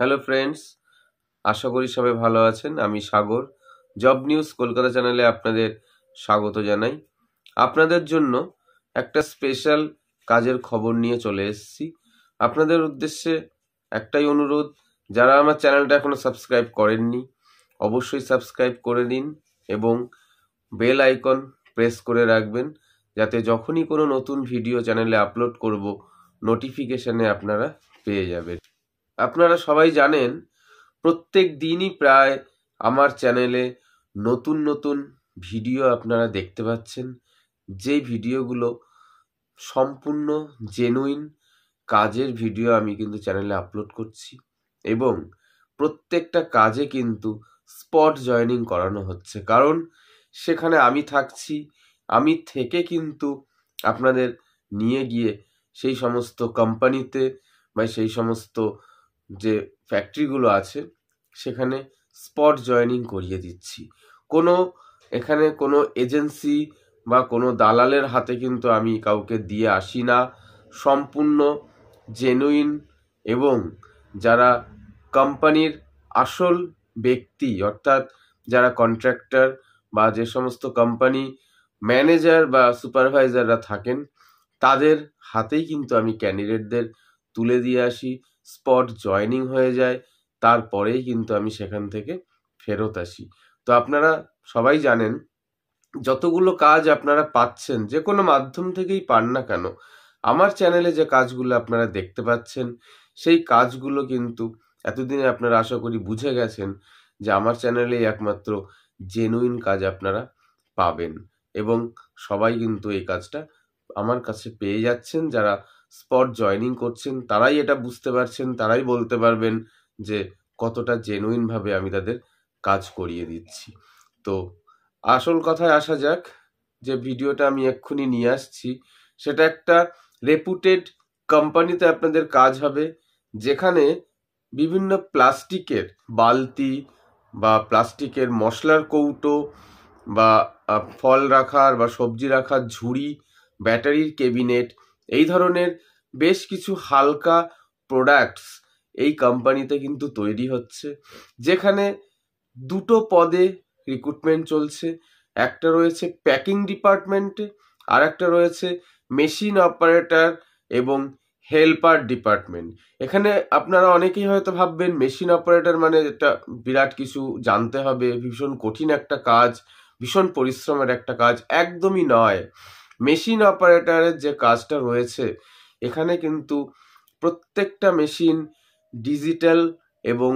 hello friends আশা করি সবাই ভালো আছেন আমি সাগর জব নিউজ কলকাতা চ্যানেলে আপনাদের স্বাগত জানাই আপনাদের জন্য একটা স্পেশাল কাজের খবর নিয়ে চলে এসেছি আপনাদের উদ্দেশ্যে একটাই অনুরোধ যারা আমার চ্যানেলটা এখনও সাবস্ক্রাইব করেননি অবশ্যই সাবস্ক্রাইব করে দিন এবং বেল আইকন প্রেস করে রাখবেন যাতে যখনই কোনো নতুন ভিডিও চ্যানেলে আপলোড করব নোটিফিকেশানে আপনারা পেয়ে যাবেন আপনারা সবাই জানেন প্রত্যেক দিনই প্রায় আমার চ্যানেলে নতুন নতুন ভিডিও আপনারা দেখতে পাচ্ছেন যে ভিডিওগুলো সম্পূর্ণ জেনুইন কাজের ভিডিও আমি কিন্তু চ্যানেলে আপলোড করছি এবং প্রত্যেকটা কাজে কিন্তু স্পট জয়নিং করানো হচ্ছে কারণ সেখানে আমি থাকছি আমি থেকে কিন্তু আপনাদের নিয়ে গিয়ে সেই সমস্ত কোম্পানিতে বা সেই সমস্ত যে ফ্যাক্টরিগুলো আছে সেখানে স্পট জয়নিং করিয়ে দিচ্ছি কোনো এখানে কোনো এজেন্সি বা কোনো দালালের হাতে কিন্তু আমি কাউকে দিয়ে আসি না সম্পূর্ণ জেনুইন এবং যারা কোম্পানির আসল ব্যক্তি অর্থাৎ যারা কন্ট্রাক্টর বা যে সমস্ত কোম্পানি ম্যানেজার বা সুপারভাইজাররা থাকেন তাদের হাতেই কিন্তু আমি ক্যান্ডিডেটদের তুলে দিয়ে আসি স্পট জয়নিং হয়ে যায় তারপরেই কিন্তু আমি সেখান থেকে ফেরত আসি তো আপনারা সবাই জানেন যতগুলো কাজ আপনারা পাচ্ছেন যে কোনো মাধ্যম থেকেই পান না কেন আমার চ্যানেলে যে কাজগুলো আপনারা দেখতে পাচ্ছেন সেই কাজগুলো কিন্তু এতদিনে আপনারা আশা করি বুঝে গেছেন যে আমার চ্যানেলেই একমাত্র জেনুইন কাজ আপনারা পাবেন এবং সবাই কিন্তু এই কাজটা আমার কাছে পেয়ে যাচ্ছেন যারা স্পট জয়নিং করছেন তারাই এটা বুঝতে পারছেন তারাই বলতে পারবেন যে কতটা জেনুইনভাবে আমি তাদের কাজ করিয়ে দিচ্ছি তো আসল কথায় আসা যাক যে ভিডিওটা আমি এক্ষুনি নিয়ে আসছি সেটা একটা রেপুটেড কোম্পানিতে আপনাদের কাজ হবে যেখানে বিভিন্ন প্লাস্টিকের বালতি বা প্লাস্টিকের মশলার কৌটো বা ফল রাখার বা সবজি রাখার ঝুড়ি ব্যাটারির কেবিনেট এই ধরনের বেশ কিছু হালকা প্রোডাক্টস এই কোম্পানিতে কিন্তু তৈরি হচ্ছে যেখানে দুটো পদে রিক্রুটমেন্ট চলছে একটা রয়েছে প্যাকিং ডিপার্টমেন্টে আর একটা রয়েছে মেশিন অপারেটর এবং হেল্পার ডিপার্টমেন্ট এখানে আপনারা অনেকেই হয়তো ভাববেন মেশিন অপারেটর মানে এটা বিরাট কিছু জানতে হবে ভীষণ কঠিন একটা কাজ ভীষণ পরিশ্রমের একটা কাজ একদমই নয় মেশিন অপারেটারের যে কাজটা রয়েছে এখানে কিন্তু প্রত্যেকটা মেশিন ডিজিটাল এবং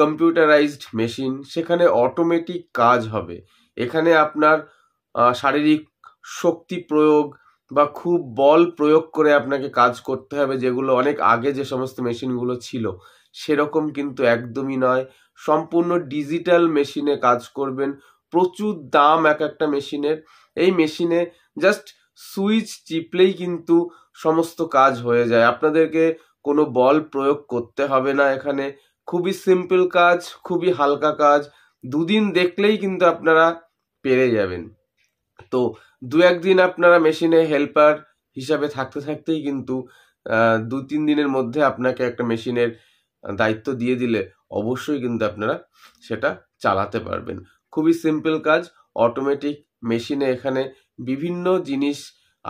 কম্পিউটারাইজড মেশিন সেখানে অটোমেটিক কাজ হবে এখানে আপনার শারীরিক শক্তি প্রয়োগ বা খুব বল প্রয়োগ করে আপনাকে কাজ করতে হবে যেগুলো অনেক আগে যে সমস্ত মেশিনগুলো ছিল সেরকম কিন্তু একদমই নয় সম্পূর্ণ ডিজিটাল মেশিনে কাজ করবেন প্রচুর দাম এক একটা মেশিনের এই মেশিনে জাস্ট সুইচ টিপলেই কিন্তু সমস্ত কাজ হয়ে যায় আপনাদেরকে কোনো বল প্রয়োগ করতে হবে না এখানে খুবই সিম্পল কাজ খুবই হালকা কাজ দুদিন দেখলেই কিন্তু আপনারা পেরে যাবেন তো দু একদিন আপনারা মেশিনে হেল্পার হিসাবে থাকতে থাকতেই কিন্তু দু তিন দিনের মধ্যে আপনাকে একটা মেশিনের দায়িত্ব দিয়ে দিলে অবশ্যই কিন্তু আপনারা সেটা চালাতে পারবেন খুবই সিম্পল কাজ অটোমেটিক মেশিনে এখানে বিভিন্ন জিনিস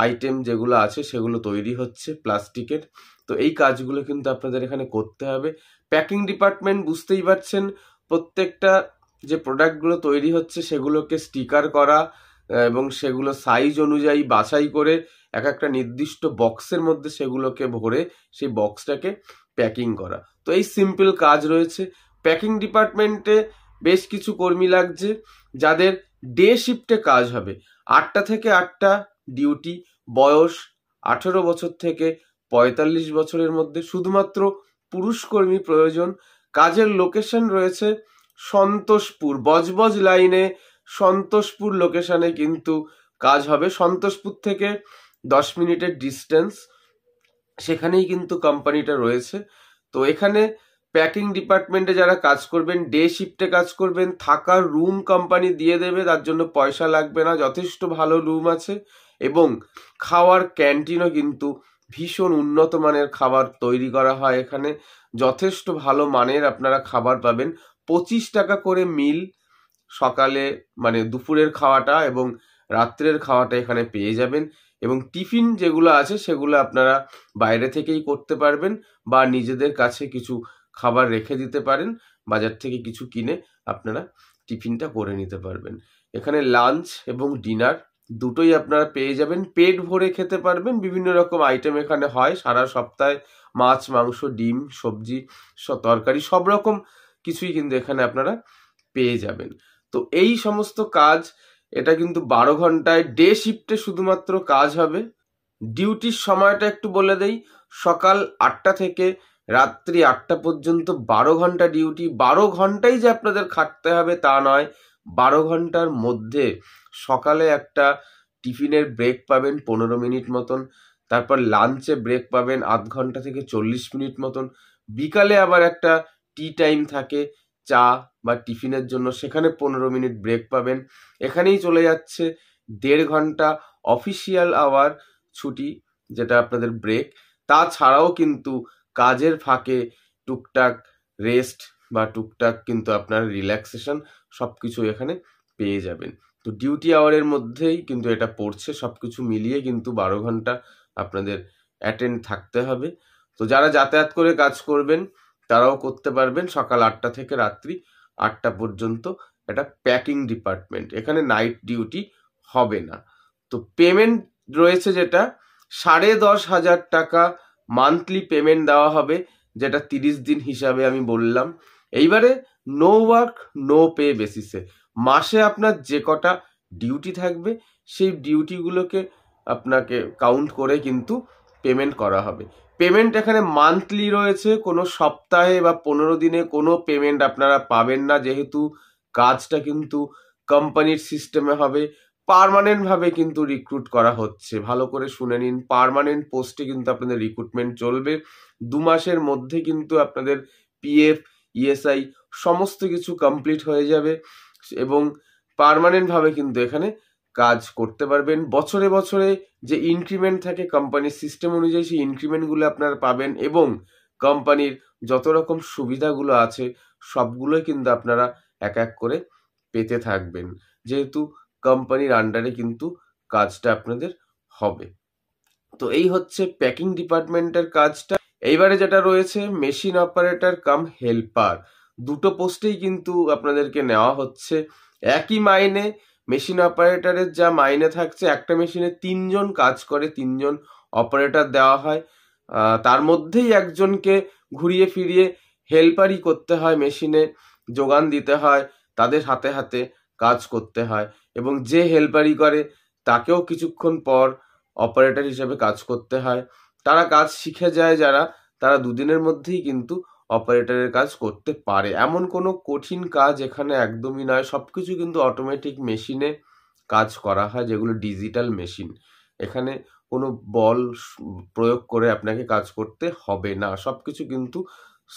আইটেম যেগুলো আছে সেগুলো তৈরি হচ্ছে প্লাস্টিকের তো এই কাজগুলো কিন্তু আপনাদের এখানে করতে হবে প্যাকিং ডিপার্টমেন্ট বুঝতেই পারছেন প্রত্যেকটা যে প্রোডাক্টগুলো তৈরি হচ্ছে সেগুলোকে স্টিকার করা এবং সেগুলো সাইজ অনুযায়ী বাছাই করে এক একটা নির্দিষ্ট বক্সের মধ্যে সেগুলোকে ভরে সেই বক্সটাকে প্যাকিং করা তো এই সিম্পল কাজ রয়েছে প্যাকিং ডিপার্টমেন্টে বেশ কিছু কর্মী লাগছে যাদের ডে শিফটে কাজ হবে আটটা থেকে আটটা ডিউটি বয়স আঠেরো বছর থেকে পঁয়তাল্লিশ বছরের মধ্যে শুধুমাত্র পুরুষ কর্মী প্রয়োজন কাজের লোকেশন রয়েছে সন্তোষপুর বজবজ লাইনে সন্তোষপুর লোকেশনে কিন্তু কাজ হবে সন্তোষপুর থেকে দশ মিনিটের ডিস্টেন্স সেখানেই কিন্তু কোম্পানিটা রয়েছে তো এখানে প্যাকিং ডিপার্টমেন্টে যারা কাজ করবেন ডে শিফটে কাজ করবেন থাকার রুম কোম্পানি দিয়ে দেবে তার জন্য পয়সা লাগবে না যথেষ্ট ভালো রুম আছে এবং খাওয়ার ক্যান্টিনও কিন্তু ভীষণ উন্নত মানের খাবার তৈরি করা হয় এখানে যথেষ্ট ভালো মানের আপনারা খাবার পাবেন পঁচিশ টাকা করে মিল সকালে মানে দুপুরের খাওয়াটা এবং রাত্রের খাওয়াটা এখানে পেয়ে যাবেন এবং টিফিন যেগুলো আছে সেগুলো আপনারা বাইরে থেকেই করতে পারবেন বা নিজেদের কাছে কিছু খাবার রেখে দিতে পারেন বাজার থেকে কিছু কিনে আপনারা টিফিনটা করে নিতে পারবেন এখানে লাঞ্চ এবং ডিনার দুটোই আপনারা পেয়ে যাবেন পেট ভরে খেতে পারবেন বিভিন্ন রকম আইটেম এখানে হয় সারা সপ্তাহে মাছ মাংস ডিম সবজি তরকারি সব রকম কিছুই কিন্তু এখানে আপনারা পেয়ে যাবেন তো এই সমস্ত কাজ এটা কিন্তু বারো ঘন্টায় ডে শিফটে শুধুমাত্র কাজ হবে ডিউটির সময়টা একটু বলে দেই সকাল আটটা থেকে রাত্রি আটটা পর্যন্ত বারো ঘন্টা ডিউটি বারো ঘন্টাই যে আপনাদের খাটতে হবে তা নয় বারো ঘন্টার মধ্যে সকালে একটা টিফিনের ব্রেক পাবেন পনেরো মিনিট মতন তারপর লাঞ্চে ব্রেক পাবেন আধ ঘন্টা থেকে চল্লিশ মিনিট মতন বিকালে আবার একটা টি টাইম থাকে চা বা টিফিনের জন্য সেখানে পনেরো মিনিট ব্রেক পাবেন এখানেই চলে যাচ্ছে দেড় ঘন্টা অফিসিয়াল আওয়ার ছুটি যেটা আপনাদের ব্রেক তাছাড়াও কিন্তু কাজের ফাঁকে টুকটাক রেস্ট বা টুকটাক কিন্তু আপনার রিল্যাক্সেশন সব কিছু এখানে পেয়ে যাবেন তো ডিউটি আওয়ারের মধ্যেই কিন্তু এটা পড়ছে সব কিছু মিলিয়ে কিন্তু বারো ঘন্টা আপনাদের অ্যাটেন্ড থাকতে হবে তো যারা যাতায়াত করে কাজ করবেন তারাও করতে পারবেন সকাল আটটা থেকে রাত্রি আটটা পর্যন্ত এটা প্যাকিং ডিপার্টমেন্ট এখানে নাইট ডিউটি হবে না তো পেমেন্ট রয়েছে যেটা সাড়ে দশ হাজার টাকা মান্থলি পেমেন্ট দেওয়া হবে যেটা তিরিশ দিন হিসাবে আমি বললাম এইবারে নো ওয়ার্ক নো পে বেসিসে মাসে আপনার যে কটা ডিউটি থাকবে সেই ডিউটিগুলোকে আপনাকে কাউন্ট করে কিন্তু পেমেন্ট করা হবে পেমেন্ট এখানে মান্থলি রয়েছে কোনো সপ্তাহে বা পনেরো দিনে কোনো পেমেন্ট আপনারা পাবেন না যেহেতু কাজটা কিন্তু কোম্পানির সিস্টেমে হবে পারমানেন্টভাবে কিন্তু রিক্রুট করা হচ্ছে ভালো করে শুনে নিন পারমানেন্ট পোস্টে কিন্তু আপনাদের রিক্রুটমেন্ট চলবে দু মাসের মধ্যে কিন্তু আপনাদের পিএফ ইএসআই e সমস্ত কিছু কমপ্লিট হয়ে যাবে এবং পারমানেন্টভাবে কিন্তু এখানে কাজ করতে পারবেন বছরে বছরে যে ইনক্রিমেন্ট থাকে কোম্পানির সিস্টেম অনুযায়ী সেই ইনক্রিমেন্টগুলো আপনারা পাবেন এবং কোম্পানির যত রকম সুবিধাগুলো আছে সবগুলোই কিন্তু আপনারা এক এক করে পেতে থাকবেন যেহেতু কোম্পানির আন্ডারে কিন্তু কাজটা আপনাদের হবে তো এই হচ্ছে প্যাকিং ডিপার্টমেন্টের কাজটা এইবারে যেটা রয়েছে মেশিন অপারেটর কাম হেল্পার দুটো পোস্টেই কিন্তু আপনাদেরকে নেওয়া হচ্ছে একই মাইনে মেশিন অপারেটরের যা মাইনে থাকছে একটা মেশিনে তিনজন কাজ করে তিনজন অপারেটর দেওয়া হয় তার মধ্যেই একজনকে ঘুরিয়ে ফিরিয়ে হেল্পারই করতে হয় মেশিনে যোগান দিতে হয় তাদের হাতে হাতে কাজ করতে হয় এবং যে হেল্পারি করে তাকেও কিছুক্ষণ পর অপারেটর হিসেবে কাজ করতে হয় তারা কাজ শিখে যায় যারা তারা দুদিনের মধ্যেই কিন্তু অপারেটরের কাজ করতে পারে এমন কোনো কঠিন কাজ এখানে একদমই নয় সব কিছু কিন্তু অটোমেটিক মেশিনে কাজ করা হয় যেগুলো ডিজিটাল মেশিন এখানে কোনো বল প্রয়োগ করে আপনাকে কাজ করতে হবে না সব কিছু কিন্তু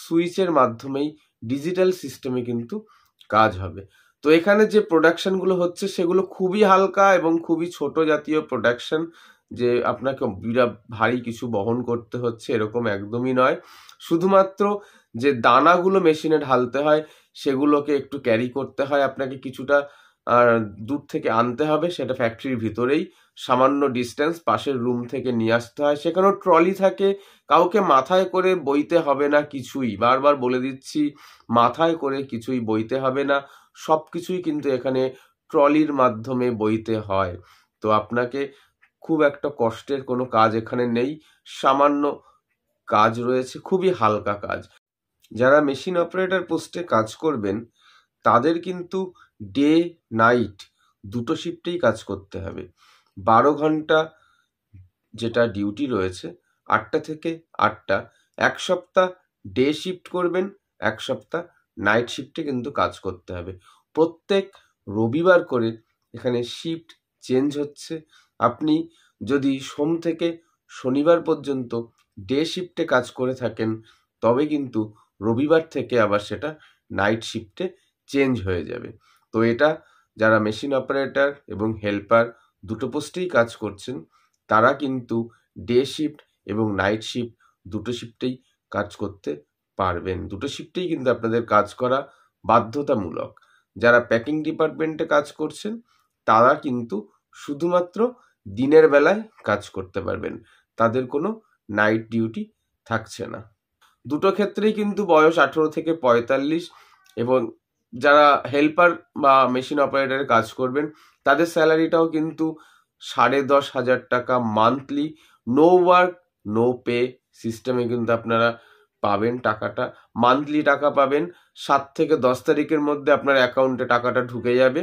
সুইচের মাধ্যমেই ডিজিটাল সিস্টেমে কিন্তু কাজ হবে তো এখানে যে প্রোডাকশনগুলো হচ্ছে সেগুলো খুবই হালকা এবং খুবই ছোট জাতীয় প্রোডাকশন যে আপনাকে বিরাট ভারী কিছু বহন করতে হচ্ছে এরকম একদমই নয় শুধুমাত্র যে দানাগুলো মেশিনে ঢালতে হয় সেগুলোকে একটু ক্যারি করতে হয় আপনাকে কিছুটা দূর থেকে আনতে হবে সেটা ফ্যাক্টরির ভিতরেই সামান্য ডিস্টেন্স পাশের রুম থেকে নিয়ে আসতে হয় সেখানেও ট্রলি থাকে কাউকে মাথায় করে বইতে হবে না কিছুই বারবার বলে দিচ্ছি মাথায় করে কিছুই বইতে হবে না সব কিছুই কিন্তু এখানে ট্রলির মাধ্যমে বইতে হয় তো আপনাকে খুব একটা কষ্টের কোনো কাজ এখানে নেই সামান্য কাজ রয়েছে খুবই হালকা কাজ যারা মেশিন অপারেটর পোস্টে কাজ করবেন তাদের কিন্তু ডে নাইট দুটো শিফটেই কাজ করতে হবে বারো ঘন্টা যেটা ডিউটি রয়েছে আটটা থেকে আটটা এক সপ্তাহ ডে শিফট করবেন এক সপ্তাহ নাইট শিফটে কিন্তু কাজ করতে হবে প্রত্যেক রবিবার করে এখানে শিফট চেঞ্জ হচ্ছে আপনি যদি সোম থেকে শনিবার পর্যন্ত ডে শিফটে কাজ করে থাকেন তবে কিন্তু রবিবার থেকে আবার সেটা নাইট শিফটে চেঞ্জ হয়ে যাবে তো এটা যারা মেশিন অপারেটর এবং হেল্পার দুটো পোস্টেই কাজ করছেন তারা কিন্তু ডে শিফট এবং নাইট শিফট দুটো শিফটেই কাজ করতে পারবেন দুটো শিফটেই কিন্তু আপনাদের কাজ করা বাধ্যতামূলক যারা প্যাকিং ডিপার্টমেন্টে কাজ করছেন তারা কিন্তু শুধুমাত্র দিনের বেলায় কাজ করতে পারবেন তাদের কোনো নাইট ডিউটি থাকছে না দুটো ক্ষেত্রেই কিন্তু বয়স আঠেরো থেকে পঁয়তাল্লিশ এবং যারা হেল্পার বা মেশিন অপারেটারে কাজ করবেন তাদের স্যালারিটাও কিন্তু সাড়ে দশ হাজার টাকা monthly no work no pay সিস্টেমে কিন্তু আপনারা পাবেন টাকাটা মান্থলি টাকা পাবেন সাত থেকে দশ তারিখের মধ্যে আপনার অ্যাকাউন্টে টাকাটা ঢুকে যাবে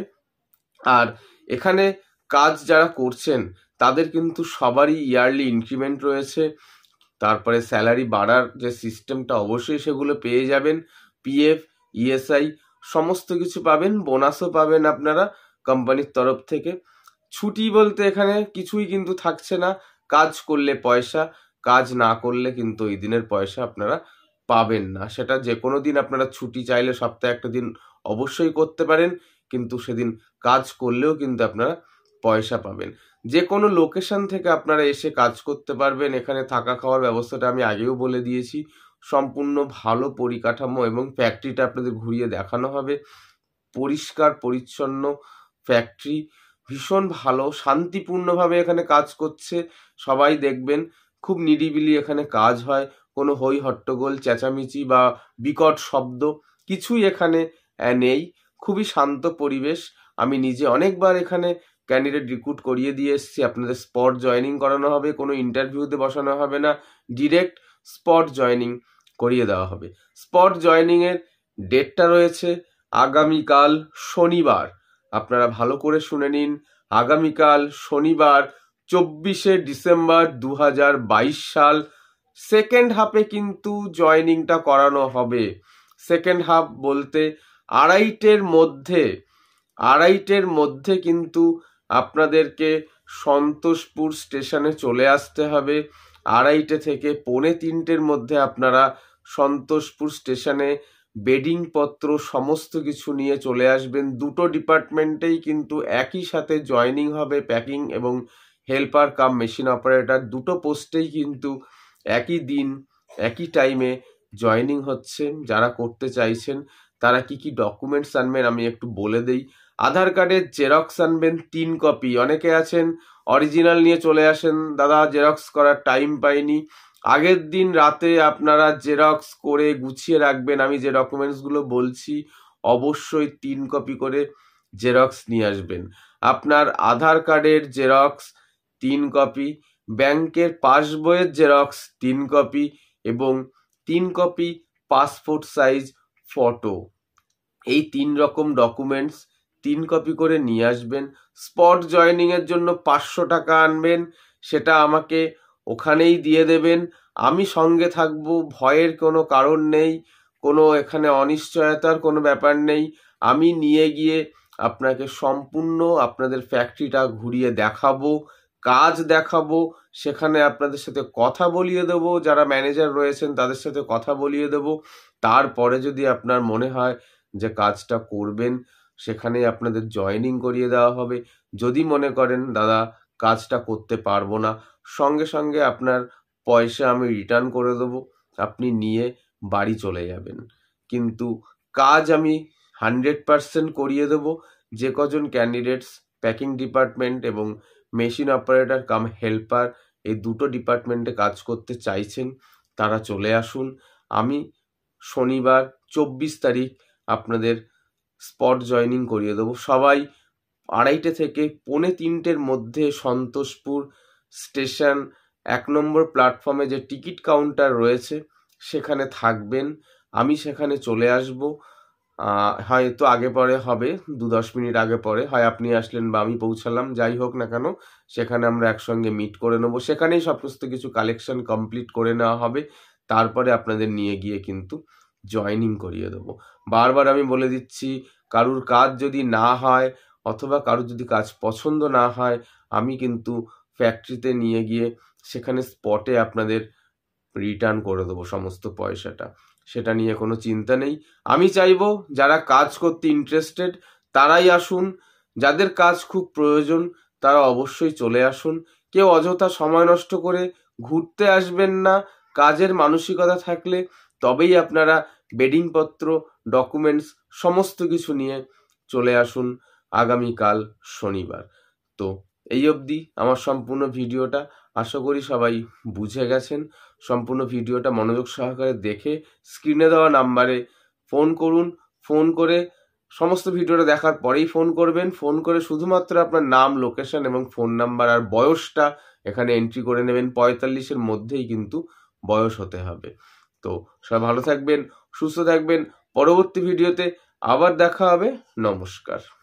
আর এখানে কাজ যারা করছেন তাদের কিন্তু সবারই ইয়ারলি ইনক্রিমেন্ট রয়েছে তারপরে স্যালারি বাড়ার যে সিস্টেমটা অবশ্যই সেগুলো পেয়ে যাবেন পিএফ ইএসআই e সমস্ত কিছু পাবেন বোনাসও পাবেন আপনারা কোম্পানির তরফ থেকে ছুটি বলতে এখানে কিছুই কিন্তু থাকছে না কাজ করলে পয়সা কাজ না করলে কিন্তু এই দিনের পয়সা আপনারা পাবেন না সেটা যে কোনো দিন আপনারা ছুটি চাইলে সপ্তাহে একটা দিন অবশ্যই করতে পারেন কিন্তু সেদিন কাজ করলেও কিন্তু আপনারা পয়সা পাবেন যে কোনো লোকেশন থেকে আপনারা এসে কাজ করতে পারবেন এখানে থাকা খাওয়ার ব্যবস্থাটা আমি আগেও বলে দিয়েছি সম্পূর্ণ ভালো পরিকাঠামো এবং ফ্যাক্টরিটা আপনাদের ঘুরিয়ে দেখানো হবে পরিষ্কার পরিচ্ছন্ন ফ্যাক্টরি ভীষণ ভালো শান্তিপূর্ণভাবে এখানে কাজ করছে সবাই দেখবেন খুব নিরিবিলি এখানে কাজ হয় কোনো হই হট্টগোল চেঁচামেচি বা বিকট শব্দ কিছুই এখানে নেই খুবই শান্ত পরিবেশ আমি নিজে অনেকবার এখানে ক্যান্ডিডেট রিক্রুট করিয়ে দিয়ে এসেছি আপনাদের স্পট জয়নিং করানো হবে কোনো ইন্টারভিউতে বসানো হবে না ডিরেক্ট স্পট জয়নিং করিয়ে দেওয়া হবে স্পট জয়নিংয়ের ডেটটা রয়েছে আগামীকাল শনিবার আপনারা ভালো করে শুনে নিন আগামীকাল শনিবার চব্বিশে ডিসেম্বর দু সাল সেকেন্ড হাফে কিন্তু জয়নিংটা করানো হবে সেকেন্ড হাফ বলতে আড়াইটের মধ্যে আড়াইটের মধ্যে কিন্তু আপনাদেরকে সন্তোষপুর স্টেশনে চলে আসতে হবে আড়াইটে থেকে পৌনে তিনটের মধ্যে আপনারা সন্তোষপুর স্টেশনে বেডিং পত্র সমস্ত কিছু নিয়ে চলে আসবেন দুটো ডিপার্টমেন্টেই কিন্তু একই সাথে জয়নিং হবে প্যাকিং এবং হেল্পার কাম মেশিন অপারেটার দুটো পোস্টেই কিন্তু একই দিন একই টাইমে জয়নিং হচ্ছে যারা করতে চাইছেন তারা কি কি ডকুমেন্টস আনবেন আমি একটু বলে দেই আধার কার্ডের জেরক্স আনবেন তিন কপি অনেকে আছেন অরিজিনাল নিয়ে চলে আসেন দাদা জেরক্স করার টাইম পাইনি আগের দিন রাতে আপনারা জেরক্স করে গুছিয়ে রাখবেন আমি যে ডকুমেন্টসগুলো বলছি অবশ্যই তিন কপি করে জেরক্স নিয়ে আসবেন আপনার আধার কার্ডের জেরক্স তিন কপি ব্যাংকের পাসবইয়ের জেরক্স তিন কপি এবং তিন কপি পাসপোর্ট সাইজ ফটো এই তিন রকম ডকুমেন্টস তিন কপি করে নিয়ে আসবেন স্পট জয়নিংয়ের জন্য পাঁচশো টাকা আনবেন সেটা আমাকে ওখানেই দিয়ে দেবেন আমি সঙ্গে থাকব ভয়ের কোনো কারণ নেই কোনো এখানে অনিশ্চয়তার কোনো ব্যাপার নেই আমি নিয়ে গিয়ে আপনাকে সম্পূর্ণ আপনাদের ফ্যাক্টরিটা ঘুরিয়ে দেখাবো কাজ দেখাবো সেখানে আপনাদের সাথে কথা বলিয়ে দেব যারা ম্যানেজার রয়েছেন তাদের সাথে কথা বলিয়ে দেব তারপরে যদি আপনার মনে হয় যে কাজটা করবেন সেখানে আপনাদের জয়নিং করিয়ে দেওয়া হবে যদি মনে করেন দাদা কাজটা করতে পারবো না সঙ্গে সঙ্গে আপনার পয়সা আমি রিটার্ন করে দেব আপনি নিয়ে বাড়ি চলে যাবেন কিন্তু কাজ আমি হান্ড্রেড পারসেন্ট করিয়ে দেব যে কজন ক্যান্ডিডেটস প্যাকিং ডিপার্টমেন্ট এবং মেশিন অপারেটর কাম হেল্পার এই দুটো ডিপার্টমেন্টে কাজ করতে চাইছেন তারা চলে আসুন আমি শনিবার চব্বিশ তারিখ আপনাদের স্পট জয়নিং করিয়ে দেবো সবাই আড়াইটে থেকে পৌনে তিনটের মধ্যে সন্তোষপুর স্টেশন এক নম্বর প্ল্যাটফর্মে যে টিকিট কাউন্টার রয়েছে সেখানে থাকবেন আমি সেখানে চলে আসবো হয়তো আগে পরে হবে দু দশ মিনিট আগে পরে হয় আপনি আসলেন বা আমি পৌঁছালাম যাই হোক না কেন সেখানে আমরা একসঙ্গে মিট করে নেব সেখানেই সমস্ত কিছু কালেকশন কমপ্লিট করে নেওয়া হবে তারপরে আপনাদের নিয়ে গিয়ে কিন্তু জয়নিং করিয়ে দেবো বারবার আমি বলে দিচ্ছি কারুর কাজ যদি না হয় অথবা কারুর যদি কাজ পছন্দ না হয় আমি কিন্তু ফ্যাক্টরিতে নিয়ে গিয়ে সেখানে স্পটে আপনাদের রিটার্ন করে দেবো সমস্ত পয়সাটা সেটা নিয়ে কোনো চিন্তা নেই আমি চাইব যারা কাজ করতে ইন্টারেস্টেড তারাই আসুন যাদের কাজ খুব প্রয়োজন তারা অবশ্যই চলে আসুন কেউ অযথা সময় নষ্ট করে ঘুরতে আসবেন না কাজের মানসিকতা থাকলে তবেই আপনারা বেডিংপত্র ডকুমেন্টস সমস্ত কিছু নিয়ে চলে আসুন আগামীকাল শনিবার তো এই অবধি আমার সম্পূর্ণ ভিডিওটা আশা করি সবাই বুঝে গেছেন সম্পূর্ণ ভিডিওটা মনোযোগ সহকারে দেখে স্ক্রিনে দেওয়া নাম্বারে ফোন করুন ফোন করে সমস্ত ভিডিওটা দেখার পরেই ফোন করবেন ফোন করে শুধুমাত্র আপনার নাম লোকেশন এবং ফোন নাম্বার আর বয়সটা এখানে এন্ট্রি করে নেবেন পঁয়তাল্লিশের মধ্যেই কিন্তু বয়স হতে হবে তো সবাই ভালো থাকবেন সুস্থ থাকবেন পরবর্তী ভিডিওতে আবার দেখা হবে নমস্কার